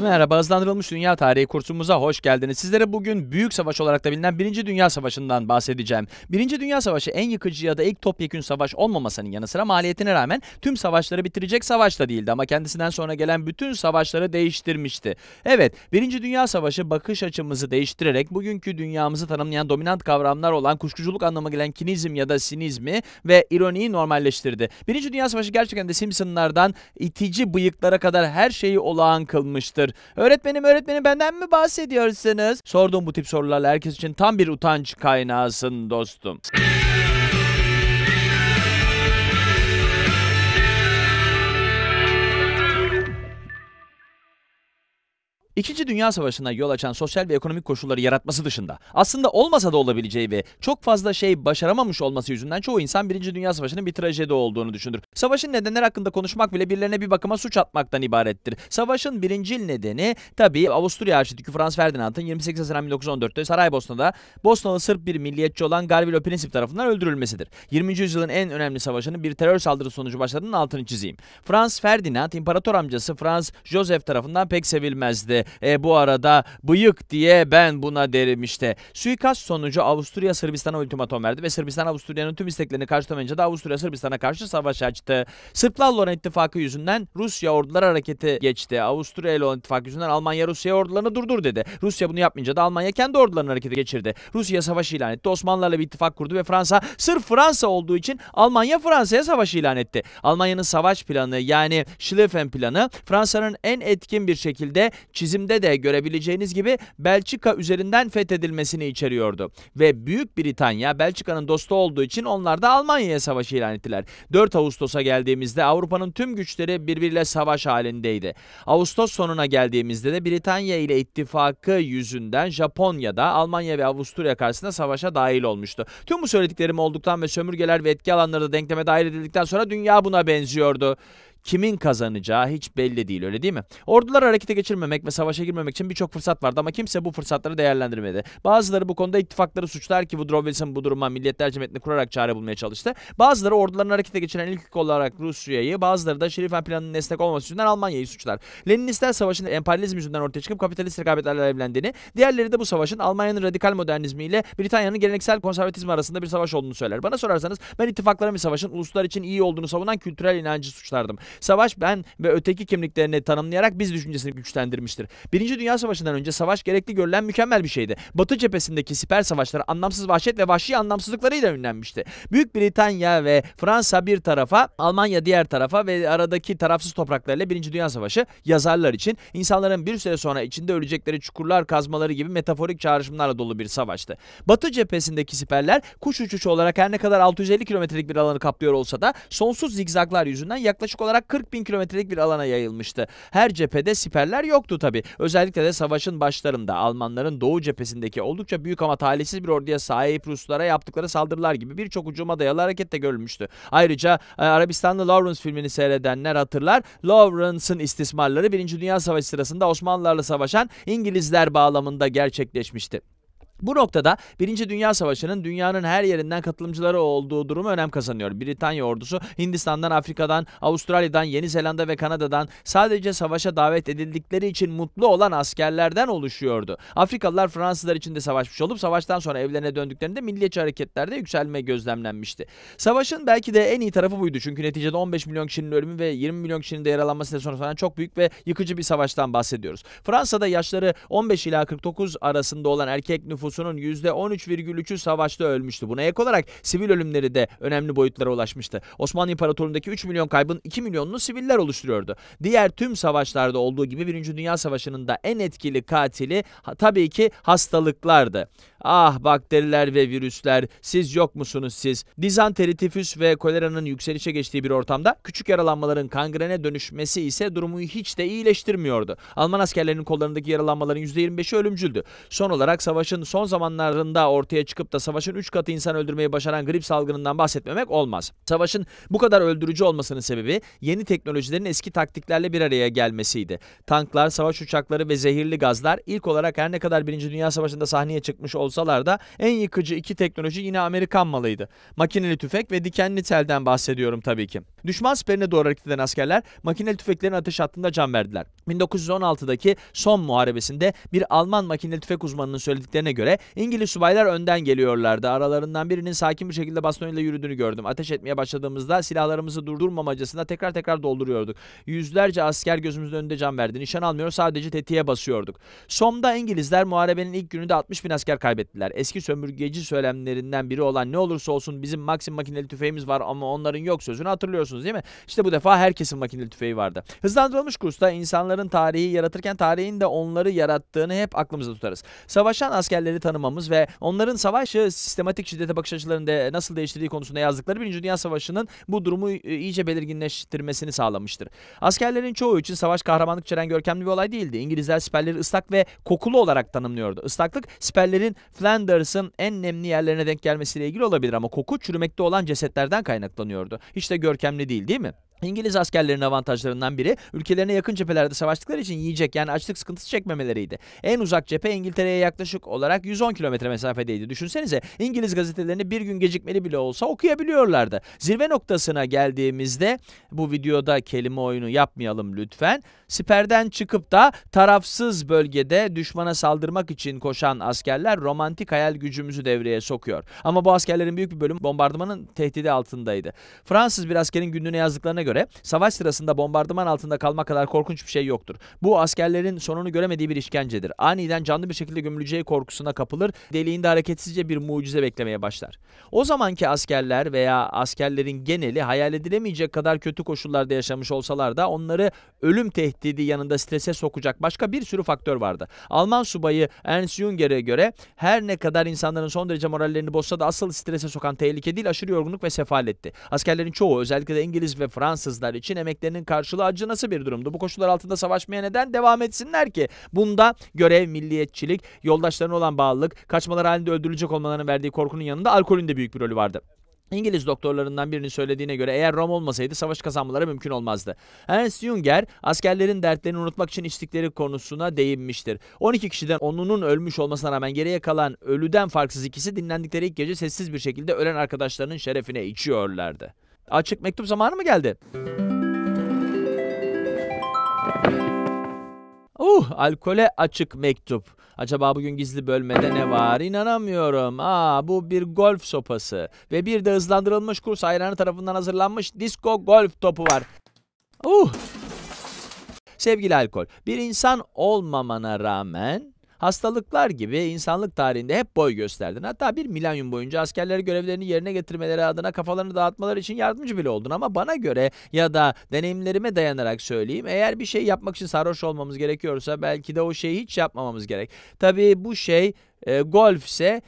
Merhaba hızlandırılmış dünya tarihi kursumuza hoş geldiniz. Sizlere bugün büyük savaş olarak da bilinen Birinci Dünya Savaşı'ndan bahsedeceğim. Birinci Dünya Savaşı en yıkıcı ya da ilk topyekün savaş olmamasının yanı sıra maliyetine rağmen tüm savaşları bitirecek savaş da değildi ama kendisinden sonra gelen bütün savaşları değiştirmişti. Evet Birinci Dünya Savaşı bakış açımızı değiştirerek bugünkü dünyamızı tanımlayan dominant kavramlar olan kuşkuculuk anlamına gelen kinizm ya da sinizmi ve ironiyi normalleştirdi. Birinci Dünya Savaşı gerçekten de Simpsonlardan itici bıyıklara kadar her şeyi olağan kılmıştır anlatır. Öğretmenim öğretmenim benden mi bahsediyorsunuz? Sorduğum bu tip sorularla herkes için tam bir utanç kaynağısın dostum. İkinci Dünya Savaşı'na yol açan sosyal ve ekonomik koşulları yaratması dışında aslında olmasa da olabileceği ve çok fazla şey başaramamış olması yüzünden çoğu insan Birinci Dünya Savaşı'nın bir trajedi olduğunu düşünür. Savaşın nedenleri hakkında konuşmak bile birilerine bir bakıma suç atmaktan ibarettir. Savaşın birincil nedeni tabii Avusturya Arşidükü Franz Ferdinand'ın 28 Haziran 1914'te Saraybosna'da Bosnalı Sırp bir milliyetçi olan Garvilo Princip tarafından öldürülmesidir. 20. yüzyılın en önemli savaşının bir terör saldırısı sonucu başladığının altını çizeyim. Franz Ferdinand, imparator amcası Franz Joseph tarafından pek sevilmezdi. E, bu arada bıyık diye ben buna derim işte. Suikast sonucu Avusturya Sırbistan'a ultimatom verdi ve Sırbistan Avusturya'nın tüm isteklerini karşılamayınca da Avusturya Sırbistan'a karşı savaş açtı. Sırplar Lona ittifakı yüzünden Rusya ordular harekete geçti. Avusturya ile olan yüzünden Almanya Rusya ordularını durdur dedi. Rusya bunu yapmayınca da Almanya kendi ordularını harekete geçirdi. Rusya savaş ilan etti. Osmanlılarla bir ittifak kurdu ve Fransa sırf Fransa olduğu için Almanya Fransa'ya savaş ilan etti. Almanya'nın savaş planı yani Schlieffen planı Fransa'nın en etkin bir şekilde çizim Resimde de görebileceğiniz gibi Belçika üzerinden fethedilmesini içeriyordu. Ve Büyük Britanya Belçika'nın dostu olduğu için onlar da Almanya'ya savaşı ilan ettiler. 4 Ağustos'a geldiğimizde Avrupa'nın tüm güçleri birbiriyle savaş halindeydi. Ağustos sonuna geldiğimizde de Britanya ile ittifakı yüzünden Japonya'da Almanya ve Avusturya karşısında savaşa dahil olmuştu. Tüm bu söylediklerim olduktan ve sömürgeler ve etki alanları da denkleme dahil edildikten sonra dünya buna benziyordu kimin kazanacağı hiç belli değil öyle değil mi? Ordular harekete geçirmemek ve savaşa girmemek için birçok fırsat vardı ama kimse bu fırsatları değerlendirmedi. Bazıları bu konuda ittifakları suçlar ki Woodrow Wilson bu duruma milletler cemiyetini kurarak çare bulmaya çalıştı. Bazıları ordularını harekete geçiren ilk ülke olarak Rusya'yı, bazıları da Şerifen planının destek olması yüzünden Almanya'yı suçlar. Leninistler savaşın emperyalizm yüzünden ortaya çıkıp kapitalist rekabetlerle evlendiğini, diğerleri de bu savaşın Almanya'nın radikal modernizmi ile Britanya'nın geleneksel konservatizmi arasında bir savaş olduğunu söyler. Bana sorarsanız ben ittifakların bir savaşın uluslar için iyi olduğunu savunan kültürel inancı suçlardım. Savaş ben ve öteki kimliklerini tanımlayarak biz düşüncesini güçlendirmiştir. Birinci Dünya Savaşı'ndan önce savaş gerekli görülen mükemmel bir şeydi. Batı cephesindeki siper savaşlar anlamsız vahşet ve vahşi anlamsızlıklarıyla ünlenmişti. Büyük Britanya ve Fransa bir tarafa, Almanya diğer tarafa ve aradaki tarafsız topraklarıyla Birinci Dünya Savaşı yazarlar için insanların bir süre sonra içinde ölecekleri çukurlar kazmaları gibi metaforik çağrışımlarla dolu bir savaştı. Batı cephesindeki siperler kuş uçuşu olarak her ne kadar 650 kilometrelik bir alanı kaplıyor olsa da sonsuz zigzaglar yüzünden yaklaşık olarak 40 bin kilometrelik bir alana yayılmıştı. Her cephede siperler yoktu tabi. Özellikle de savaşın başlarında Almanların doğu cephesindeki oldukça büyük ama talihsiz bir orduya sahip Ruslara yaptıkları saldırılar gibi birçok ucuma dayalı hareket de görülmüştü. Ayrıca e, Arabistanlı Lawrence filmini seyredenler hatırlar. Lawrence'ın istismarları 1. Dünya Savaşı sırasında Osmanlılarla savaşan İngilizler bağlamında gerçekleşmişti. Bu noktada Birinci Dünya Savaşı'nın dünyanın her yerinden katılımcıları olduğu durumu önem kazanıyor. Britanya ordusu Hindistan'dan, Afrika'dan, Avustralya'dan, Yeni Zelanda ve Kanada'dan sadece savaşa davet edildikleri için mutlu olan askerlerden oluşuyordu. Afrikalılar Fransızlar için de savaşmış olup savaştan sonra evlerine döndüklerinde milliyetçi hareketlerde yükselme gözlemlenmişti. Savaşın belki de en iyi tarafı buydu. Çünkü neticede 15 milyon kişinin ölümü ve 20 milyon kişinin de yaralanmasıyla sonuçlanan çok büyük ve yıkıcı bir savaştan bahsediyoruz. Fransa'da yaşları 15 ila 49 arasında olan erkek nüfus nüfusunun %13,3'ü savaşta ölmüştü. Buna ek olarak sivil ölümleri de önemli boyutlara ulaşmıştı. Osmanlı İmparatorluğundaki 3 milyon kaybın 2 milyonunu siviller oluşturuyordu. Diğer tüm savaşlarda olduğu gibi 1. Dünya Savaşı'nın da en etkili katili tabii ki hastalıklardı. Ah bakteriler ve virüsler siz yok musunuz siz? Dizanteri, tifüs ve koleranın yükselişe geçtiği bir ortamda küçük yaralanmaların kangrene dönüşmesi ise durumu hiç de iyileştirmiyordu. Alman askerlerinin kollarındaki yaralanmaların %25'i ölümcüldü. Son olarak savaşın son son zamanlarında ortaya çıkıp da savaşın 3 katı insan öldürmeyi başaran grip salgınından bahsetmemek olmaz. Savaşın bu kadar öldürücü olmasının sebebi yeni teknolojilerin eski taktiklerle bir araya gelmesiydi. Tanklar, savaş uçakları ve zehirli gazlar ilk olarak her ne kadar 1. Dünya Savaşı'nda sahneye çıkmış olsalar da en yıkıcı iki teknoloji yine Amerikan malıydı. Makineli tüfek ve dikenli telden bahsediyorum tabii ki. Düşman siperine doğru hareket eden askerler makineli tüfeklerin ateş hattında can verdiler. 1916'daki son muharebesinde bir Alman makineli tüfek uzmanının söylediklerine göre göre İngiliz subaylar önden geliyorlardı. Aralarından birinin sakin bir şekilde bastonuyla yürüdüğünü gördüm. Ateş etmeye başladığımızda silahlarımızı durdurmamacasına tekrar tekrar dolduruyorduk. Yüzlerce asker gözümüzün önünde can verdi. Nişan almıyor sadece tetiğe basıyorduk. Som'da İngilizler muharebenin ilk gününde 60 bin asker kaybettiler. Eski sömürgeci söylemlerinden biri olan ne olursa olsun bizim Maxim makineli tüfeğimiz var ama onların yok sözünü hatırlıyorsunuz değil mi? İşte bu defa herkesin makineli tüfeği vardı. Hızlandırılmış kursta insanların tarihi yaratırken tarihin de onları yarattığını hep aklımızda tutarız. Savaşan askerleri liderleri tanımamız ve onların savaş e, sistematik şiddete bakış açılarında e, nasıl değiştirdiği konusunda yazdıkları Birinci Dünya Savaşı'nın bu durumu e, iyice belirginleştirmesini sağlamıştır. Askerlerin çoğu için savaş kahramanlık içeren görkemli bir olay değildi. İngilizler siperleri ıslak ve kokulu olarak tanımlıyordu. Islaklık siperlerin Flanders'ın en nemli yerlerine denk gelmesiyle ilgili olabilir ama koku çürümekte olan cesetlerden kaynaklanıyordu. Hiç de görkemli değil değil mi? İngiliz askerlerinin avantajlarından biri ülkelerine yakın cephelerde savaştıkları için yiyecek yani açlık sıkıntısı çekmemeleriydi. En uzak cephe İngiltere'ye yaklaşık olarak 110 kilometre mesafedeydi. Düşünsenize İngiliz gazetelerini bir gün gecikmeli bile olsa okuyabiliyorlardı. Zirve noktasına geldiğimizde bu videoda kelime oyunu yapmayalım lütfen. Siperden çıkıp da tarafsız bölgede düşmana saldırmak için koşan askerler romantik hayal gücümüzü devreye sokuyor. Ama bu askerlerin büyük bir bölümü bombardımanın tehdidi altındaydı. Fransız bir askerin günlüğüne yazdıklarına göre savaş sırasında bombardıman altında kalmak kadar korkunç bir şey yoktur. Bu askerlerin sonunu göremediği bir işkencedir. Aniden canlı bir şekilde gömüleceği korkusuna kapılır, deliğinde hareketsizce bir mucize beklemeye başlar. O zamanki askerler veya askerlerin geneli hayal edilemeyecek kadar kötü koşullarda yaşamış olsalar da onları ölüm tehdidi yanında strese sokacak başka bir sürü faktör vardı. Alman subayı Ernst Jungere göre her ne kadar insanların son derece morallerini bozsa da asıl strese sokan tehlike değil aşırı yorgunluk ve sefaletti. Askerlerin çoğu özellikle de İngiliz ve Fransız Fransızlar için emeklerinin karşılığı acı nasıl bir durumdu. Bu koşullar altında savaşmaya neden devam etsinler ki? Bunda görev, milliyetçilik, yoldaşlarına olan bağlılık, kaçmalar halinde öldürülecek olmalarının verdiği korkunun yanında alkolün de büyük bir rolü vardı. İngiliz doktorlarından birinin söylediğine göre eğer Rom olmasaydı savaş kazanmaları mümkün olmazdı. Ernst Jünger askerlerin dertlerini unutmak için içtikleri konusuna değinmiştir. 12 kişiden 10'unun ölmüş olmasına rağmen geriye kalan ölüden farksız ikisi dinlendikleri ilk gece sessiz bir şekilde ölen arkadaşlarının şerefine içiyorlardı. Açık mektup zamanı mı geldi? Uh, alkole açık mektup. Acaba bugün gizli bölmede ne var? İnanamıyorum. Aa, bu bir golf sopası ve bir de hızlandırılmış kurs hayranı tarafından hazırlanmış disco golf topu var. Uh. Sevgili alkol, bir insan olmamana rağmen hastalıklar gibi insanlık tarihinde hep boy gösterdin. Hatta bir milenyum boyunca askerleri görevlerini yerine getirmeleri adına kafalarını dağıtmaları için yardımcı bile oldun. Ama bana göre ya da deneyimlerime dayanarak söyleyeyim eğer bir şey yapmak için sarhoş olmamız gerekiyorsa belki de o şeyi hiç yapmamamız gerek. Tabii bu şey e, golf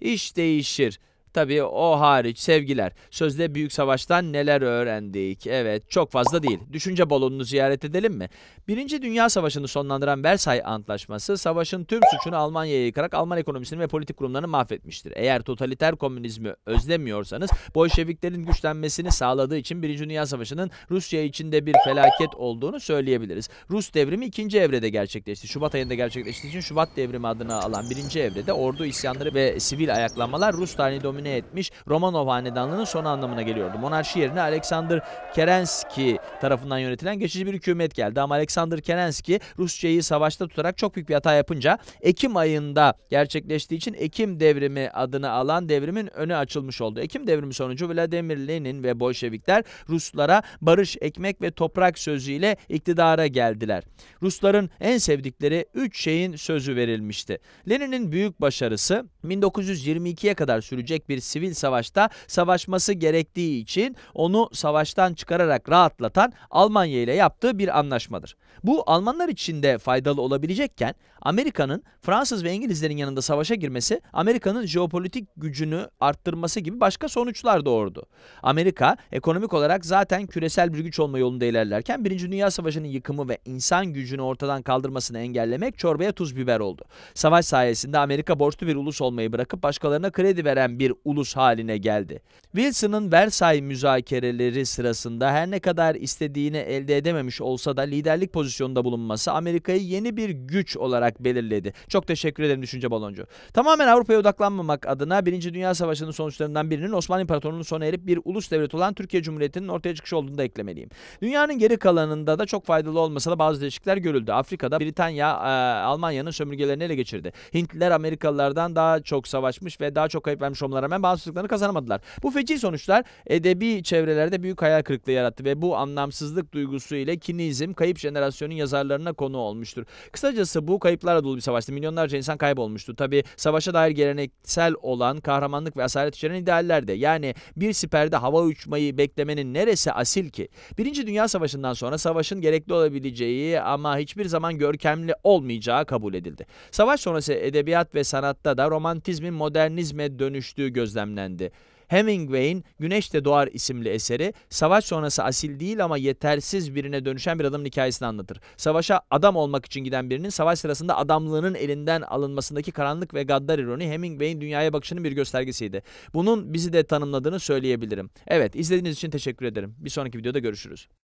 iş değişir. Tabii o hariç sevgiler. Sözde büyük savaştan neler öğrendik? Evet çok fazla değil. Düşünce balonunu ziyaret edelim mi? Birinci Dünya Savaşı'nı sonlandıran Versay Antlaşması savaşın tüm suçunu Almanya'ya yıkarak Alman ekonomisini ve politik kurumlarını mahvetmiştir. Eğer totaliter komünizmi özlemiyorsanız Bolşeviklerin güçlenmesini sağladığı için Birinci Dünya Savaşı'nın Rusya için de bir felaket olduğunu söyleyebiliriz. Rus devrimi ikinci evrede gerçekleşti. Şubat ayında gerçekleştiği için Şubat devrimi adını alan birinci evrede ordu isyanları ve sivil ayaklanmalar Rus tarihini domine domine etmiş Romanov hanedanlığının son anlamına geliyordu. Monarşi yerine Alexander Kerenski tarafından yönetilen geçici bir hükümet geldi ama Alexander Kerenski Rusya'yı savaşta tutarak çok büyük bir hata yapınca Ekim ayında gerçekleştiği için Ekim devrimi adını alan devrimin önü açılmış oldu. Ekim devrimi sonucu Vladimir Lenin ve Bolşevikler Ruslara barış, ekmek ve toprak sözüyle iktidara geldiler. Rusların en sevdikleri üç şeyin sözü verilmişti. Lenin'in büyük başarısı 1922'ye kadar sürecek bir bir sivil savaşta savaşması gerektiği için onu savaştan çıkararak rahatlatan Almanya ile yaptığı bir anlaşmadır. Bu Almanlar için de faydalı olabilecekken Amerika'nın Fransız ve İngilizlerin yanında savaşa girmesi Amerika'nın jeopolitik gücünü arttırması gibi başka sonuçlar doğurdu. Amerika ekonomik olarak zaten küresel bir güç olma yolunda ilerlerken Birinci Dünya Savaşı'nın yıkımı ve insan gücünü ortadan kaldırmasını engellemek çorbaya tuz biber oldu. Savaş sayesinde Amerika borçlu bir ulus olmayı bırakıp başkalarına kredi veren bir ulus haline geldi. Wilson'ın Versay müzakereleri sırasında her ne kadar istediğini elde edememiş olsa da liderlik pozisyonunda bulunması Amerika'yı yeni bir güç olarak belirledi. Çok teşekkür ederim Düşünce Baloncu. Tamamen Avrupa'ya odaklanmamak adına Birinci Dünya Savaşı'nın sonuçlarından birinin Osmanlı İmparatorluğu'nun sona erip bir ulus devlet olan Türkiye Cumhuriyeti'nin ortaya çıkışı olduğunu da eklemeliyim. Dünyanın geri kalanında da çok faydalı olmasa da bazı değişiklikler görüldü. Afrika'da Britanya e, Almanya'nın sömürgelerini ele geçirdi. Hintliler Amerikalılardan daha çok savaşmış ve daha çok kayıp vermiş olmalarına rağmen bazı tutuklarını kazanamadılar. Bu feci sonuçlar edebi çevrelerde büyük hayal kırıklığı yarattı ve bu anlamsızlık duygusu ile kinizm kayıp jenerasyonun yazarlarına konu olmuştur. Kısacası bu kayıplarla dolu bir savaştı. Milyonlarca insan kaybolmuştu. Tabi savaşa dair geleneksel olan kahramanlık ve asalet içeren idealler de yani bir siperde hava uçmayı beklemenin neresi asil ki? Birinci Dünya Savaşı'ndan sonra savaşın gerekli olabileceği ama hiçbir zaman görkemli olmayacağı kabul edildi. Savaş sonrası edebiyat ve sanatta da romantizmin modernizme dönüştüğü gözlemlendi. Hemingway'in Güneşte Doğar isimli eseri savaş sonrası asil değil ama yetersiz birine dönüşen bir adamın hikayesini anlatır. Savaşa adam olmak için giden birinin savaş sırasında adamlığının elinden alınmasındaki karanlık ve gaddar ironi Hemingway'in dünyaya bakışının bir göstergesiydi. Bunun bizi de tanımladığını söyleyebilirim. Evet izlediğiniz için teşekkür ederim. Bir sonraki videoda görüşürüz.